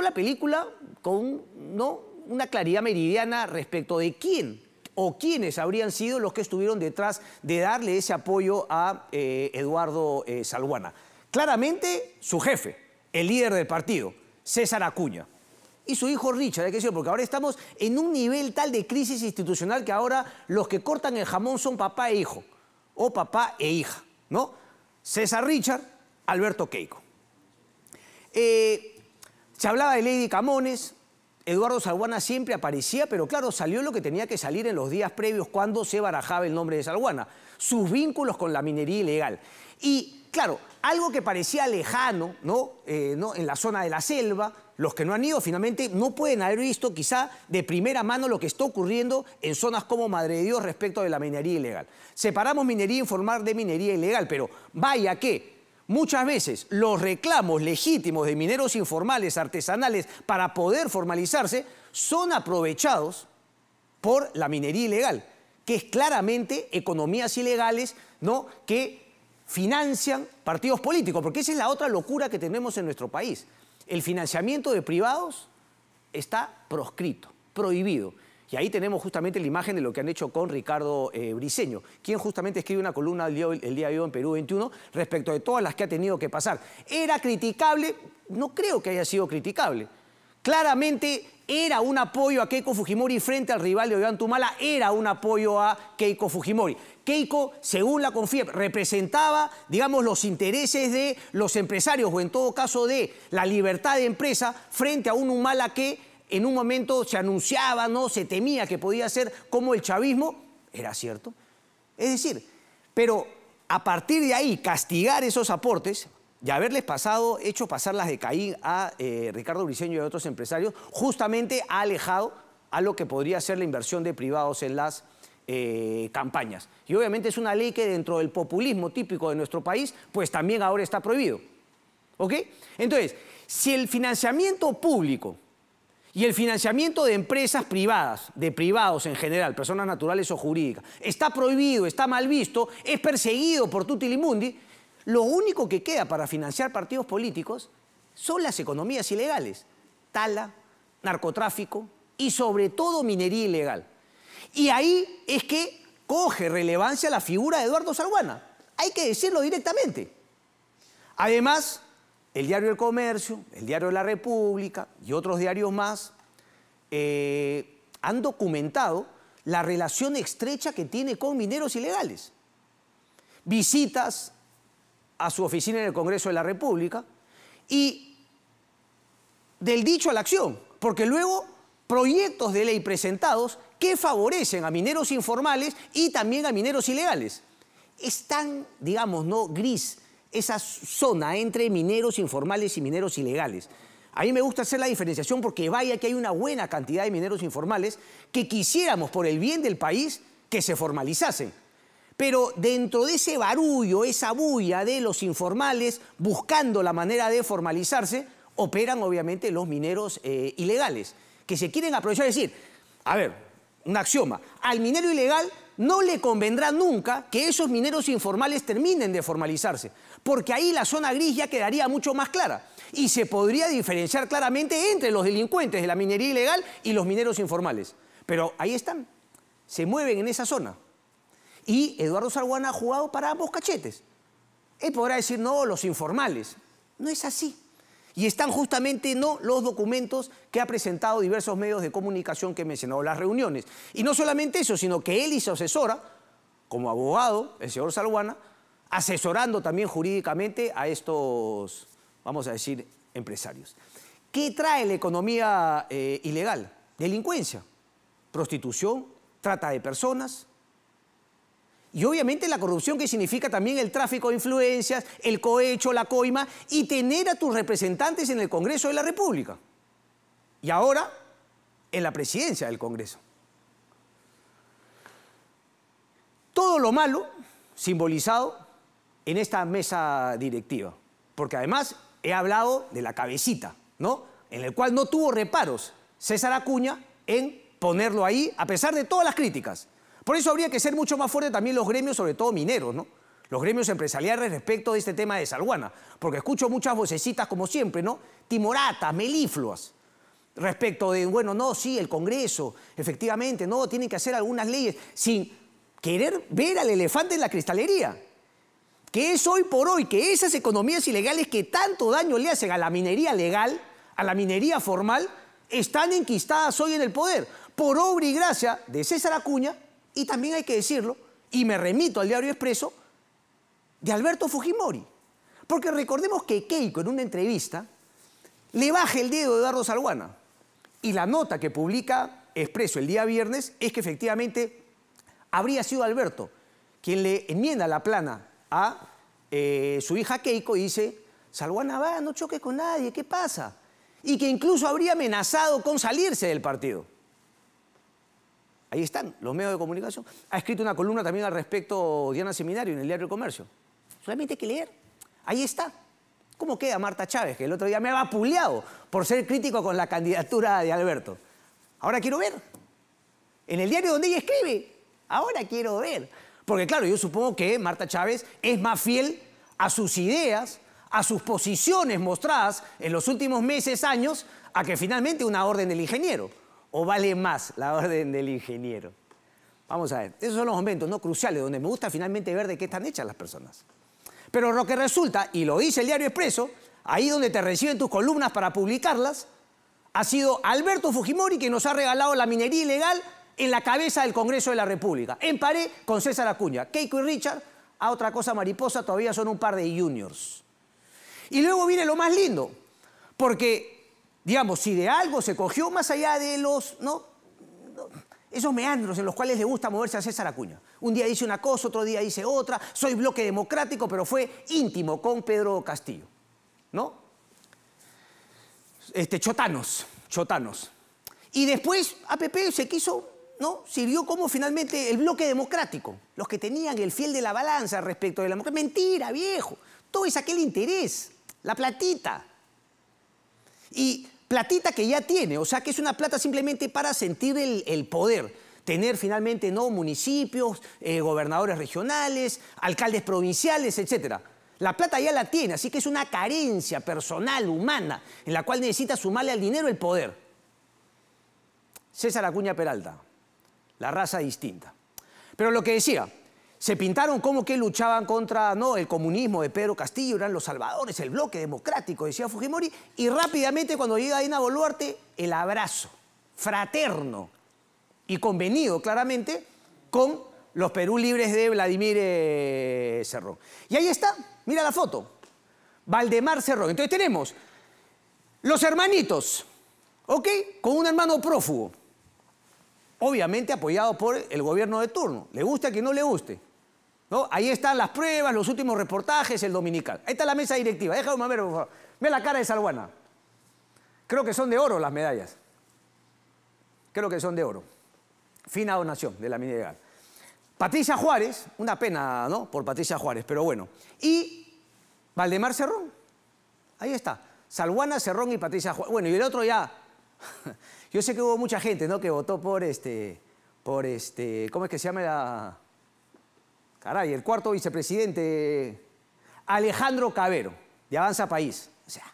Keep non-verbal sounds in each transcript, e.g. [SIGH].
la película con ¿no? una claridad meridiana respecto de quién o quiénes habrían sido los que estuvieron detrás de darle ese apoyo a eh, Eduardo eh, Salguana. Claramente su jefe, el líder del partido, César Acuña. Y su hijo Richard, porque ahora estamos en un nivel tal de crisis institucional que ahora los que cortan el jamón son papá e hijo, o papá e hija, ¿no? César Richard, Alberto Keiko. Eh, se hablaba de Lady Camones, Eduardo Salguana siempre aparecía, pero claro, salió lo que tenía que salir en los días previos cuando se barajaba el nombre de Salguana, sus vínculos con la minería ilegal. Y claro, algo que parecía lejano, ¿no? Eh, ¿no? En la zona de la selva, los que no han ido finalmente no pueden haber visto quizá de primera mano lo que está ocurriendo en zonas como Madre de Dios respecto de la minería ilegal. Separamos minería informal de minería ilegal, pero vaya que Muchas veces los reclamos legítimos de mineros informales, artesanales, para poder formalizarse, son aprovechados por la minería ilegal, que es claramente economías ilegales ¿no? que financian partidos políticos, porque esa es la otra locura que tenemos en nuestro país. El financiamiento de privados está proscrito, prohibido. Y ahí tenemos justamente la imagen de lo que han hecho con Ricardo eh, Briseño, quien justamente escribe una columna el día, de hoy en Perú 21 respecto de todas las que ha tenido que pasar. ¿Era criticable? No creo que haya sido criticable. Claramente era un apoyo a Keiko Fujimori frente al rival de Ollanta Tumala, era un apoyo a Keiko Fujimori. Keiko, según la CONFIEP, representaba, digamos, los intereses de los empresarios o en todo caso de la libertad de empresa frente a un Humala que en un momento se anunciaba, ¿no? Se temía que podía ser como el chavismo, era cierto. Es decir, pero a partir de ahí, castigar esos aportes y haberles pasado, hecho pasar las de Caín a eh, Ricardo Briceño y a otros empresarios, justamente ha alejado a lo que podría ser la inversión de privados en las eh, campañas. Y obviamente es una ley que dentro del populismo típico de nuestro país, pues también ahora está prohibido. ¿Ok? Entonces, si el financiamiento público y el financiamiento de empresas privadas, de privados en general, personas naturales o jurídicas, está prohibido, está mal visto, es perseguido por Tutti Limundi. Lo único que queda para financiar partidos políticos son las economías ilegales, tala, narcotráfico y sobre todo minería ilegal. Y ahí es que coge relevancia la figura de Eduardo Salguana. Hay que decirlo directamente. Además, el diario El Comercio, el diario La República y otros diarios más eh, han documentado la relación estrecha que tiene con mineros ilegales. Visitas a su oficina en el Congreso de la República y del dicho a la acción, porque luego proyectos de ley presentados que favorecen a mineros informales y también a mineros ilegales. Es tan, digamos, no gris esa zona entre mineros informales y mineros ilegales. A mí me gusta hacer la diferenciación porque vaya que hay una buena cantidad de mineros informales que quisiéramos, por el bien del país, que se formalizasen. Pero dentro de ese barullo, esa bulla de los informales buscando la manera de formalizarse, operan obviamente los mineros eh, ilegales, que se quieren aprovechar y decir, a ver, un axioma, al minero ilegal no le convendrá nunca que esos mineros informales terminen de formalizarse, porque ahí la zona gris ya quedaría mucho más clara y se podría diferenciar claramente entre los delincuentes de la minería ilegal y los mineros informales. Pero ahí están, se mueven en esa zona. Y Eduardo Sarguana ha jugado para ambos cachetes. Él podrá decir, no, los informales. No es así. Y están justamente no los documentos que ha presentado diversos medios de comunicación que he mencionado, las reuniones. Y no solamente eso, sino que él y su asesora, como abogado, el señor Salguana, asesorando también jurídicamente a estos, vamos a decir, empresarios. ¿Qué trae la economía eh, ilegal? Delincuencia, prostitución, trata de personas, y obviamente la corrupción que significa también el tráfico de influencias, el cohecho, la coima y tener a tus representantes en el Congreso de la República. Y ahora en la presidencia del Congreso. Todo lo malo simbolizado en esta mesa directiva. Porque además he hablado de la cabecita, ¿no? En el cual no tuvo reparos César Acuña en ponerlo ahí a pesar de todas las críticas. Por eso habría que ser mucho más fuerte también los gremios, sobre todo mineros, ¿no? Los gremios empresariales respecto de este tema de Salguana, porque escucho muchas vocecitas como siempre, ¿no? Timoratas, melifluas respecto de, bueno, no, sí, el Congreso, efectivamente, no, tienen que hacer algunas leyes, sin querer ver al elefante en la cristalería, que es hoy por hoy, que esas economías ilegales que tanto daño le hacen a la minería legal, a la minería formal, están enquistadas hoy en el poder, por obra y gracia de César Acuña y también hay que decirlo, y me remito al diario expreso, de Alberto Fujimori. Porque recordemos que Keiko en una entrevista le baja el dedo a Eduardo Salguana. Y la nota que publica Expreso el día viernes es que efectivamente habría sido Alberto quien le enmienda la plana a eh, su hija Keiko y dice, Salguana va, no choque con nadie, ¿qué pasa? Y que incluso habría amenazado con salirse del partido ahí están los medios de comunicación. Ha escrito una columna también al respecto Diana Seminario en el diario El Comercio. Solamente hay que leer. Ahí está. ¿Cómo queda Marta Chávez, que el otro día me ha vapuleado por ser crítico con la candidatura de Alberto? Ahora quiero ver. En el diario donde ella escribe. Ahora quiero ver. Porque claro, yo supongo que Marta Chávez es más fiel a sus ideas, a sus posiciones mostradas en los últimos meses, años, a que finalmente una orden del ingeniero o vale más la orden del ingeniero? Vamos a ver, esos son los momentos no cruciales donde me gusta finalmente ver de qué están hechas las personas. Pero lo que resulta, y lo dice el diario Expreso, ahí donde te reciben tus columnas para publicarlas, ha sido Alberto Fujimori que nos ha regalado la minería ilegal en la cabeza del Congreso de la República, en pared con César Acuña. Keiko y Richard, a otra cosa mariposa, todavía son un par de juniors. Y luego viene lo más lindo, porque digamos, si de algo se cogió más allá de los, ¿no? Esos meandros en los cuales le gusta moverse a César Acuña. Un día dice una cosa, otro día dice otra. Soy bloque democrático, pero fue íntimo con Pedro Castillo. ¿No? Este, chotanos, chotanos. Y después APP se quiso, ¿no? Sirvió como finalmente el bloque democrático. Los que tenían el fiel de la balanza respecto de la democracia. Mentira, viejo. Todo es aquel interés, la platita. Y platita que ya tiene, o sea que es una plata simplemente para sentir el, poder tener finalmente no municipios, eh, gobernadores regionales, alcaldes provinciales, etc. La plata ya la tiene, así que es una carencia personal, humana, en la cual necesita sumarle al dinero el poder. César Acuña Peralta, la raza distinta. Pero lo que decía, se pintaron como que luchaban contra no, el comunismo de Pedro Castillo, eran los salvadores, el bloque democrático, decía Fujimori, y rápidamente cuando llega Dina Boluarte, el abrazo fraterno y convenido claramente con los Perú Libres de Vladimir eh, Cerro Y ahí está, mira la foto, Valdemar Cerro Entonces tenemos los hermanitos, ¿ok? Con un hermano prófugo, obviamente apoyado por el gobierno de turno, le gusta que no le guste. Ahí están las pruebas, los últimos reportajes, el dominical. Ahí está la mesa directiva. Déjame ver, por favor. Ve la cara de Salguana. Creo que son de oro las medallas. Creo que son de oro. Fina donación de la mineral. Patricia Juárez, una pena, ¿no? Por Patricia Juárez, pero bueno. Y Valdemar Cerrón. Ahí está. Salguana, Cerrón y Patricia Juárez. Bueno, y el otro ya. [LAUGHS] Yo sé que hubo mucha gente, ¿no? Que votó por este. Por este. ¿Cómo es que se llama la.? Caray, el cuarto vicepresidente, Alejandro Cabero, de Avanza País. O sea,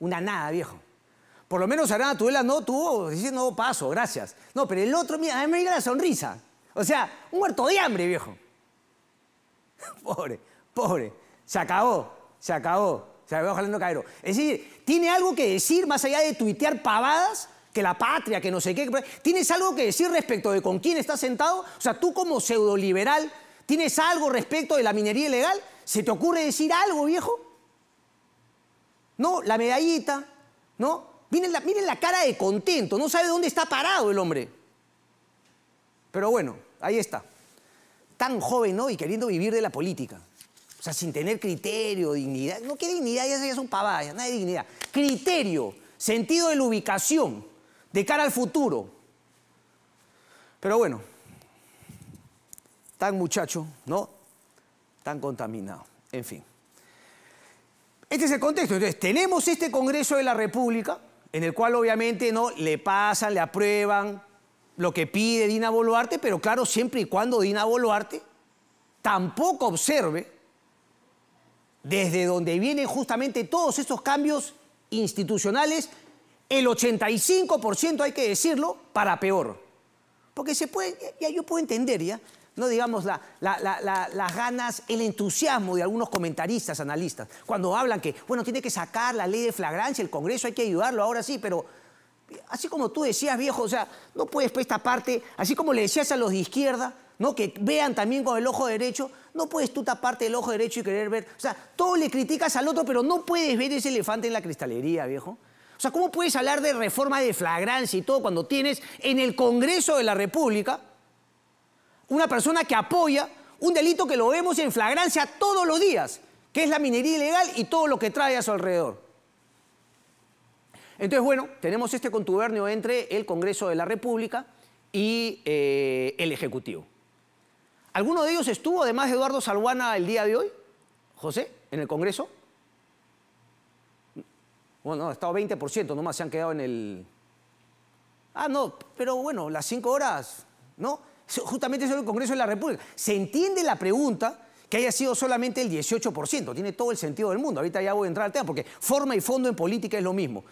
una nada, viejo. Por lo menos Arana tuela, no tuvo, dice, no paso, gracias. No, pero el otro, mira, me la sonrisa. O sea, un muerto de hambre, viejo. [LAUGHS] Pobre, pobre. Se acabó, se acabó. Se acabó Alejandro Cabero. Es decir, tiene algo que decir más allá de tuitear pavadas que la patria, que no sé qué. ¿Tienes algo que decir respecto de con quién estás sentado? O sea, tú como pseudoliberal ¿Tienes algo respecto de la minería ilegal? ¿Se te ocurre decir algo, viejo? ¿No? La medallita, ¿no? Miren la, miren la cara de contento, no sabe dónde está parado el hombre. Pero bueno, ahí está. Tan joven, ¿no? Y queriendo vivir de la política. O sea, sin tener criterio, dignidad. No, ¿qué dignidad? Ya, son pavadas, No hay dignidad. Criterio, sentido de la ubicación, de cara al futuro. Pero bueno, tan muchacho, ¿no? Tan contaminado. En fin. Este es el contexto. Entonces, tenemos este Congreso de la República, en el cual obviamente no le pasan, le aprueban lo que pide Dina Boluarte, pero claro, siempre y cuando Dina Boluarte tampoco observe desde donde vienen justamente todos estos cambios institucionales, el 85% hay que decirlo, para peor. Porque se puede, ya yo puedo entender ya, no digamos las ganas, el entusiasmo de algunos comentaristas, analistas, cuando hablan que, bueno, tiene que sacar la ley de flagrancia, el Congreso hay que ayudarlo, ahora sí, pero así como tú decías, viejo, o sea, no puedes pues, esta parte, así como le decías a los de izquierda, ¿no? que vean también con el ojo derecho, no puedes tú taparte el ojo derecho y querer ver, o sea, todo le criticas al otro, pero no puedes ver ese elefante en la cristalería, viejo. O sea, ¿cómo puedes hablar de reforma de flagrancia y todo cuando tienes en el Congreso de la República una persona que apoya un delito que lo vemos en flagrancia todos los días, que es la minería ilegal y todo lo que trae a su alrededor. Entonces, bueno, tenemos este contubernio entre el Congreso de la República y eh, el Ejecutivo. ¿Alguno de ellos estuvo, además de Eduardo Salguana, el día de hoy? José, en el Congreso. Bueno, ha estado 20%, nomás se han quedado en el... Ah, no, pero bueno, las cinco horas, ¿no? justamente eso es el Congreso de la República. Se entiende la pregunta que haya sido solamente el 18%, tiene todo el sentido del mundo. Ahorita ya voy a entrar al tema, porque forma y fondo en política es lo mismo.